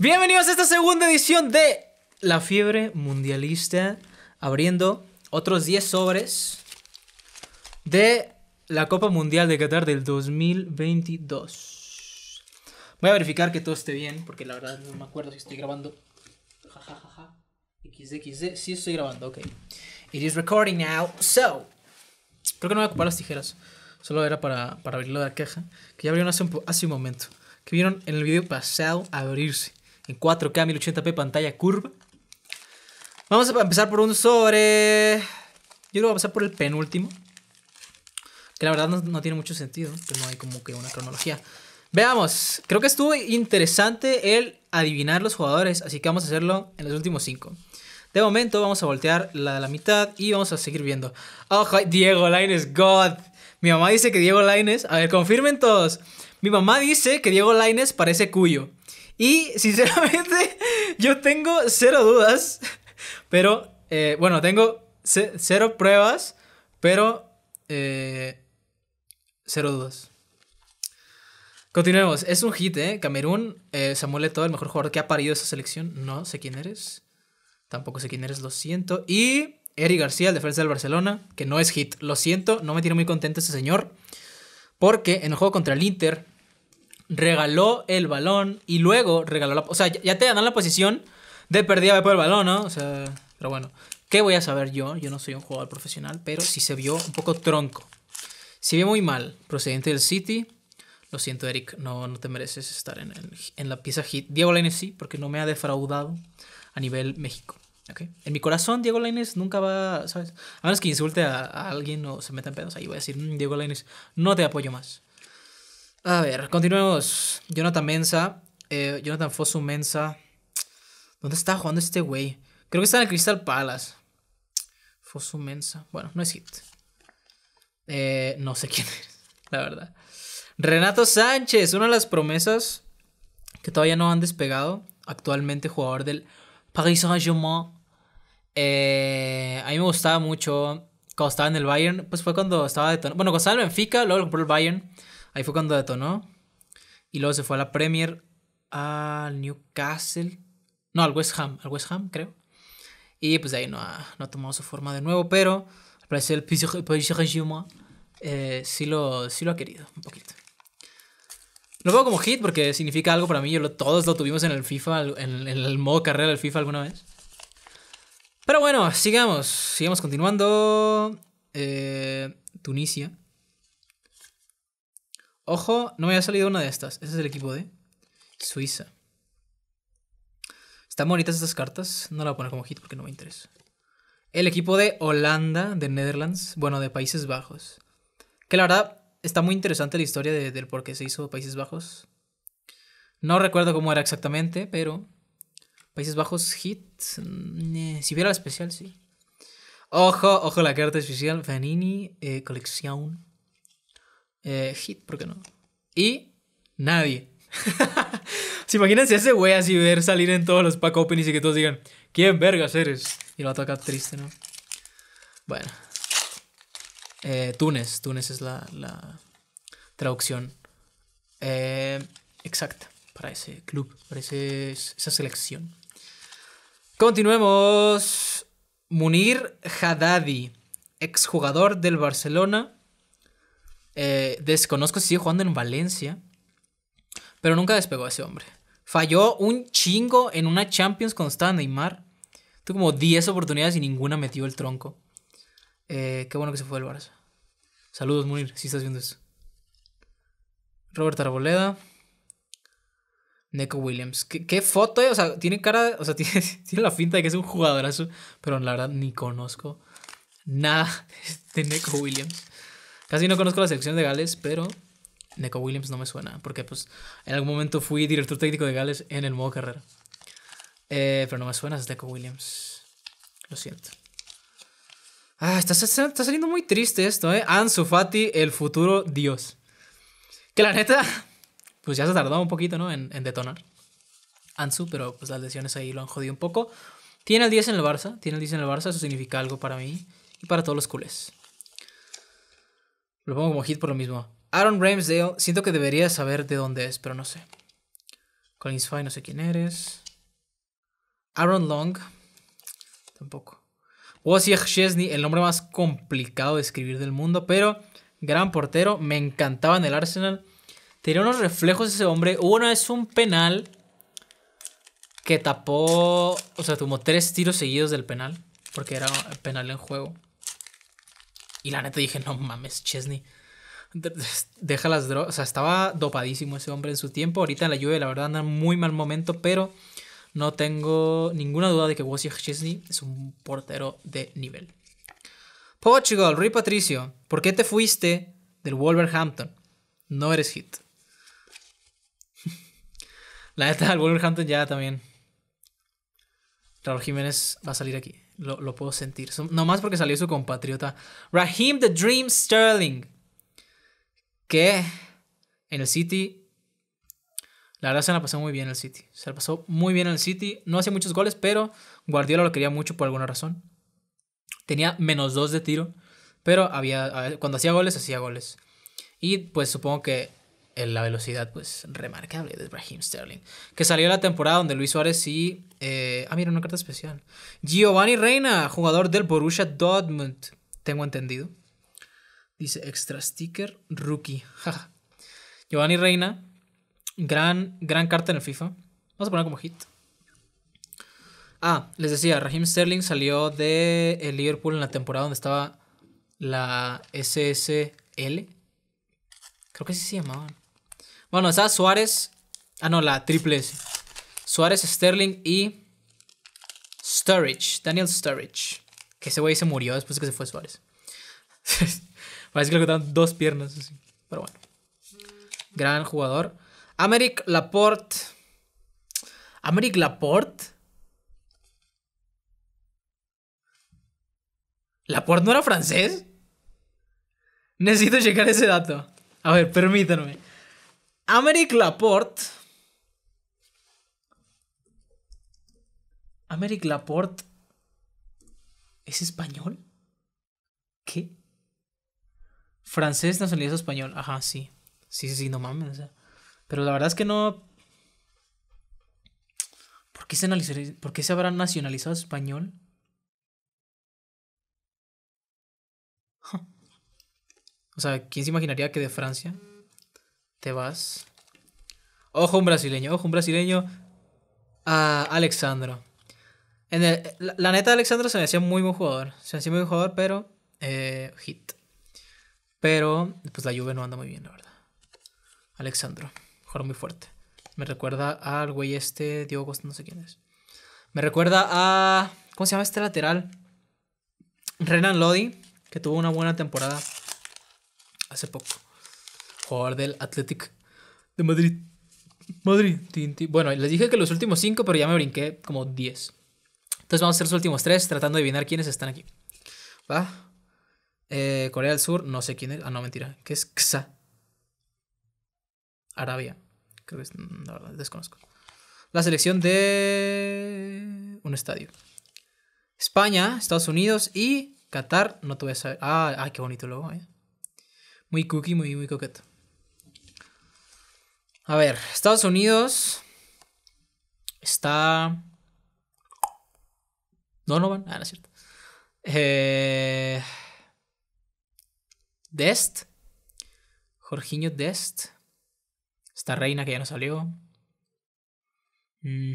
Bienvenidos a esta segunda edición de La Fiebre Mundialista, abriendo otros 10 sobres de la Copa Mundial de Qatar del 2022. Voy a verificar que todo esté bien, porque la verdad no me acuerdo si estoy grabando. Ja, ja, ja, ja. XD, Sí estoy grabando, ok. It is recording now, so... Creo que no voy a ocupar las tijeras. Solo era para, abrirlo de la caja, que ya abrieron hace un, hace un momento. Que vieron en el video pasado abrirse en 4K 1080p pantalla curva. Vamos a empezar por un sobre. Yo lo voy a pasar por el penúltimo. Que la verdad no, tiene mucho sentido, que pues no hay como que una cronología. Veamos, creo que estuvo interesante el adivinar los jugadores, así que vamos a hacerlo en los últimos 5. De momento vamos a voltear la de la mitad y vamos a seguir viendo. ¡Ojo! Oh, Diego Lines God. Mi mamá dice que Diego Lines A ver, confirmen todos. Mi mamá dice que Diego Lines parece Cuyo. Y sinceramente, yo tengo cero dudas, pero eh, bueno, tengo cero pruebas, pero eh, cero dudas. Continuemos. Es un hit, ¿eh? Camerún, eh, Samuel Eto'o, el mejor jugador que ha parido esa selección. No sé quién eres. Tampoco sé quién eres, lo siento. Y Eric García, el defensa del Barcelona, que no es hit. Lo siento, no me tiene muy contento este señor. Porque en el juego contra el Inter, regaló el balón y luego regaló la... O sea, ya te dan la posición de perdida por el balón, ¿no? O sea, pero bueno, ¿qué voy a saber yo? Yo no soy un jugador profesional, pero sí se vio un poco tronco. Se vio muy mal, procedente del City. Lo siento, Eric, no, no te mereces estar en, la pieza hit. Diego Lainez sí, porque no me ha defraudado a nivel México. Okay. En mi corazón, Diego Lainez nunca va, ¿sabes? A menos que insulte a, alguien o se meta en pedos, ahí voy a decir, mm, Diego Lainez, no te apoyo más. A ver, continuemos. Jonathan Mensa. Eh, Jonathan Fosu Mensa. ¿Dónde está jugando este güey? Creo que está en el Crystal Palace. Fosu Mensa. Bueno, no es hit. Eh, no sé quién es, la verdad. Renato Sánchez, una de las promesas que todavía no han despegado. Actualmente jugador del Paris Saint-Germain. Eh, a mí me gustaba mucho cuando estaba en el Bayern. Pues fue cuando estaba detonado. Bueno, cuando estaba en Benfica, luego lo compró el Bayern. Ahí fue cuando detonó. Y luego se fue a la Premier, al Newcastle. No, al West Ham, al West Ham, creo. Y pues ahí no ha, tomado su forma de nuevo, pero al parecer el PSG eh, sí, lo, sí lo ha querido un poquito. Lo veo como hit porque significa algo para mí. Yo todos lo tuvimos en el FIFA, en, el modo carrera del FIFA alguna vez. Pero bueno, sigamos. Sigamos continuando. Eh, Tunisia. Ojo, no me había salido una de estas. Ese es el equipo de Suiza. Están bonitas estas cartas. No la voy a poner como hit porque no me interesa. El equipo de Holanda, de Netherlands, bueno, de Países Bajos. Que la verdad está muy interesante la historia de, del por qué se hizo Países Bajos. No recuerdo cómo era exactamente, pero Países Bajos hit. Mm, eh, si hubiera la especial, sí. Ojo, ojo la carta especial. Vanini eh, Colección. Eh, hit, ¿por qué no? Y nadie. ¿Se imaginan si ese güey así ver salir en todos los pack openings y que todos digan, ¿quién vergas eres? Y lo ataca triste, ¿no? Bueno. Eh, Túnez, Túnez es la, traducción eh, exacta para ese club, para esa selección. Continuemos. Munir Haddadi, exjugador del Barcelona eh, desconozco si sigue jugando en Valencia. Pero nunca despegó a ese hombre. Falló un chingo en una Champions cuando estaba Neymar. Tuvo como 10 oportunidades y ninguna metió el tronco. Eh, qué bueno que se fue el Barça. Saludos, Munir, si estás viendo eso Robert Arboleda. Neko Williams. ¿Qué, foto, eh. O sea, tiene cara. O sea, tiene, la finta de que es un jugadorazo. Pero la verdad ni conozco nada de este Neko Williams. Casi no conozco la selección de Gales, pero Neco Williams no me suena, porque pues en algún momento fui director técnico de Gales en el modo carrera. Eh, pero no me suena, es Neco Williams. Lo siento. Ah, está, saliendo muy triste esto, ¿eh? Ansu Fati, el futuro dios. Que la neta, pues ya se ha tardado un poquito, ¿no? En, en, detonar. Ansu, pero pues las lesiones ahí lo han jodido un poco. Tiene el 10 en el Barça, tiene el 10 en el Barça, eso significa algo para mí y para todos los culés. Lo pongo como hit por lo mismo. Aaron Ramsdale, siento que debería saber de dónde es, pero no sé. Collins Fine, no sé quién eres. Aaron Long, tampoco. Wozniak Szczesny, el nombre más complicado de escribir del mundo, pero gran portero, me encantaba en el Arsenal. Tenía unos reflejos ese hombre. Uno es un penal que tapó, o sea, tomó tres tiros seguidos del penal, porque era penal en juego. Y la neta dije, no mames, Chesney. Deja las drogas. O sea, estaba dopadísimo ese hombre en su tiempo. Ahorita en la lluvia, la verdad, anda en muy mal momento, pero no tengo ninguna duda de que Wojciech Chesney es un portero de nivel. Portugal, Rui Patricio, ¿por qué te fuiste del Wolverhampton? No eres hit. la neta, el Wolverhampton ya también. Raúl Jiménez va a salir aquí. Lo, puedo sentir. nomás porque salió su compatriota. Raheem the Dream Sterling. Que en el City. La verdad se la pasó muy bien el City. Se la pasó muy bien el City. No hacía muchos goles, pero Guardiola lo quería mucho por alguna razón. Tenía menos dos de tiro. Pero había, cuando hacía goles, hacía goles. Y pues supongo que en la velocidad pues remarcable de Raheem Sterling, que salió la temporada donde Luis Suárez y... Eh, ah, mira, una carta especial. Giovanni Reina, jugador del Borussia Dortmund, tengo entendido. Dice extra sticker, rookie. Giovanni Reina, gran, gran carta en el FIFA. Vamos a poner como hit. Ah, les decía, Raheem Sterling salió de el Liverpool en la temporada donde estaba la SSL. Creo que así se llamaban. Bueno, está Suárez. Ah, no, la triple S. Suárez, Sterling y Sturridge. Daniel Sturridge. Que ese güey se murió después que se fue Suárez. Parece que le cortaron dos piernas. Así. Pero bueno. Gran jugador. Americ Laporte. Americ Laporte. ¿Laporte no era francés? Necesito checar ese dato. A ver, permítanme. Americ Laporte. Americ Laporte. ¿Es español? ¿Qué? Francés, nacionalizado español. Ajá, sí. Sí, sí, sí, no mames. Pero la verdad es que no. ¿Por qué se, ¿por qué se habrá nacionalizado español? O sea, ¿quién se imaginaría que de Francia? Te vas. Ojo un brasileño, ojo un brasileño a Alexandro. En la, neta neta, Alexandro se me hacía muy buen jugador. Se me hacía muy buen jugador, pero eh, hit. Pero, pues la lluvia no anda muy bien, la verdad. Alexandro, jugó muy fuerte. Me recuerda al güey este, Diego no sé quién es. Me recuerda a. ¿Cómo se llama este lateral? Renan Lodi, que tuvo una buena temporada hace poco del Athletic de Madrid. Madrid. Bueno, les dije que los últimos cinco, pero ya me brinqué como 10. Entonces vamos a hacer los últimos tres, tratando de adivinar quiénes están aquí. ¿Va? Eh, Corea del Sur, no sé quién es. Ah, no, mentira. ¿Qué es XA? Arabia. Creo que es. Mm, la verdad, desconozco. La selección de. Un estadio. España, Estados Unidos y Qatar. No te voy a saber. Ah, ah qué bonito logo, eh. Muy cookie, muy coqueto. A ver, Estados Unidos está... No, no van. Ah, no es cierto. Eh... Dest. Jorginho Dest. Esta reina que ya no salió. Mm.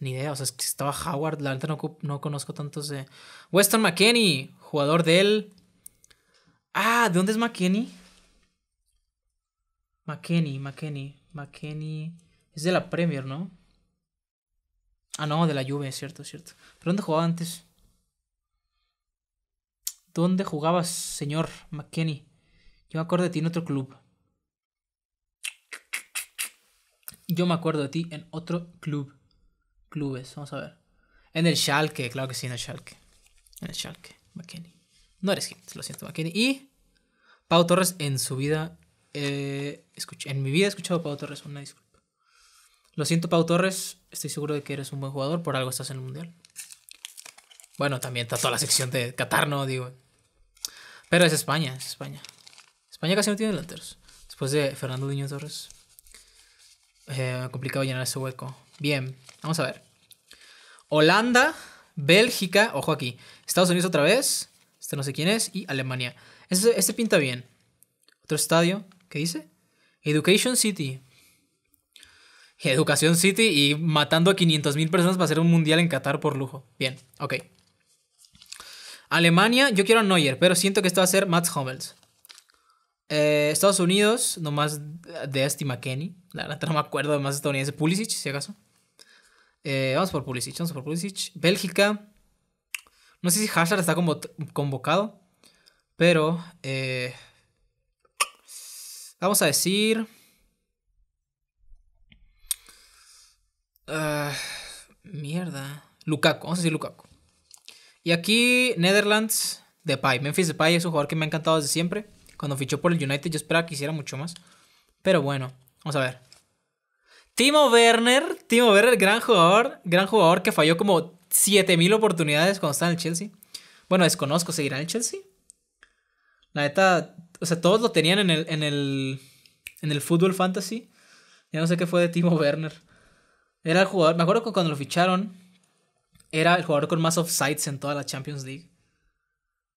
Ni idea, o sea, es que estaba Howard, la verdad no, conozco tantos de... Weston McKenney, jugador del... Ah, ¿de dónde es McKenney? McKenny, McKenny, McKenny. Es de la Premier, ¿no? Ah, no, de la Juve, cierto, cierto. ¿Pero dónde jugaba antes? ¿Dónde jugabas, señor McKenny? Yo me acuerdo de ti en otro club. Yo me acuerdo de ti en otro club. Clubes, vamos a ver. En el Schalke, claro que sí, en el Schalke. En el Schalke, McKenny. No eres gente, lo siento, McKenny. Y Pau Torres en su vida eh, en mi vida he escuchado a Pau Torres, una disculpa. Lo siento, Pau Torres. Estoy seguro de que eres un buen jugador. Por algo estás en el mundial. Bueno, también está toda la sección de Qatar, ¿no? Digo. Pero es España, es España. España casi no tiene delanteros. Después de Fernando Niño Torres. Eh, complicado llenar ese hueco. Bien, vamos a ver. Holanda, Bélgica, ojo aquí. Estados Unidos otra vez. Este no sé quién es. Y Alemania. este pinta bien. Otro estadio. ¿Qué dice? Education City. Educación City y matando a 500.000 personas para hacer un mundial en Qatar por lujo. Bien, ok. Alemania, yo quiero a Neuer, pero siento que esto va a ser Mats Hummels. Eh, Estados Unidos, nomás de Estima McKenney. La verdad no me acuerdo de más estadounidense. Pulisic, si acaso. Eh, vamos por Pulisic, vamos por Pulisic. Bélgica. No sé si Hazard está convocado, pero... Eh, Vamos a decir... Ah, mierda. Lukaku, vamos a decir Lukaku. Y aquí, Netherlands, Depay. Memphis de Depay es un jugador que me ha encantado desde siempre. Cuando fichó por el United yo esperaba que hiciera mucho más. Pero bueno, vamos a ver. Timo Werner, Timo Werner, gran jugador, gran jugador que falló como 7000 oportunidades cuando estaba en el Chelsea. Bueno, desconozco, ¿seguirá en el Chelsea? La neta, o sea, todos lo tenían en el, en el, en el fútbol fantasy. Ya no sé qué fue de Timo Werner. Era el jugador, me acuerdo que cuando lo ficharon, era el jugador con más offsides en toda la Champions League.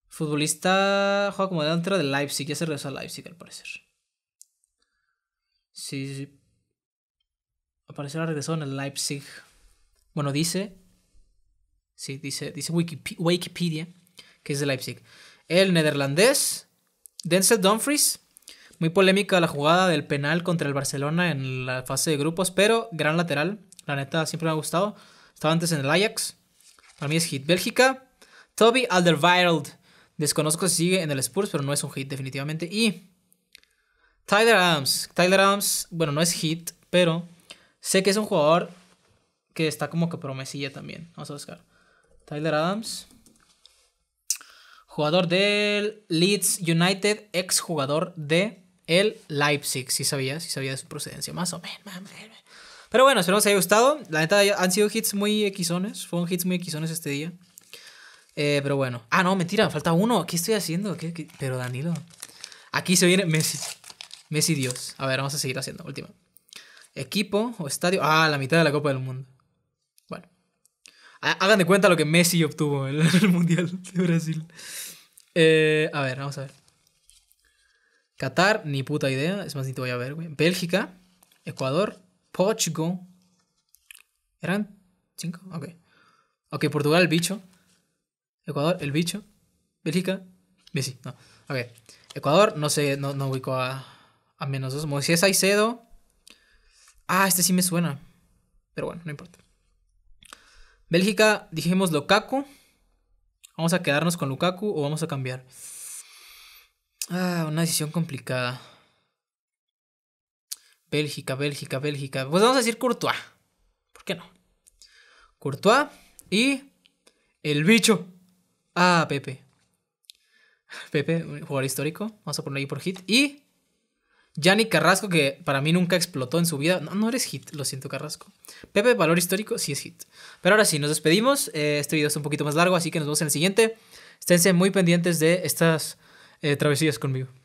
Futbolista, juega como delantero de Leipzig, ya se regresó a Leipzig al parecer. Sí, sí, sí. Al parecer regresó en el Leipzig. Bueno, dice. Sí, dice, dice Wikipedia, que es de Leipzig. El neerlandés Denzel Dumfries, muy polémica la jugada del penal contra el Barcelona en la fase de grupos, pero gran lateral, la neta siempre me ha gustado. Estaba antes en el Ajax, para mí es hit. Bélgica, Toby Alderweireld, desconozco si sigue en el Spurs, pero no es un hit definitivamente. Y Tyler Adams, Tyler Adams, bueno, no es hit, pero sé que es un jugador que está como que promesilla también. Vamos a buscar. Tyler Adams. Jugador del Leeds United, ex jugador de el Leipzig. Si sí sabía, si sabía de su procedencia, más o menos. Pero bueno, espero que os haya gustado. La neta, han sido hits muy equisones. Fueron hits muy equisones este día. Eh, pero bueno. Ah, no, mentira, falta uno. ¿Qué estoy haciendo? Pero Danilo. Aquí se viene Messi. Messi Dios. A ver, vamos a seguir haciendo. Última. Equipo o estadio. Ah, la mitad de la Copa del Mundo. Hagan de cuenta lo que Messi obtuvo en el Mundial de Brasil. Eh, a ver, vamos a ver. Qatar, ni puta idea. Es más, ni te voy a ver, güey. Bélgica, Ecuador, Portugal. ¿Eran cinco? Ok. Ok, Portugal, el bicho. Ecuador, el bicho. Bélgica, Messi. No. Ok. Ecuador, no sé, no, no ubico a, a menos dos. Moisés Aicedo. Ah, este sí me suena. Pero bueno, no importa. Bélgica, dijimos Lukaku. ¿Vamos a quedarnos con Lukaku o vamos a cambiar? Ah, una decisión complicada. Bélgica, Bélgica, Bélgica. Pues vamos a decir Courtois. ¿Por qué no? Courtois y el bicho. Ah, Pepe. Pepe, un jugador histórico. Vamos a poner ahí por hit. Y Yanni Carrasco, que para mí nunca explotó en su vida. No, no eres hit, lo siento, Carrasco. Pepe, valor histórico, sí es hit. Pero ahora sí, nos despedimos. Eh, este video es un poquito más largo, así que nos vemos en el siguiente. Esténse muy pendientes de estas eh, travesías conmigo.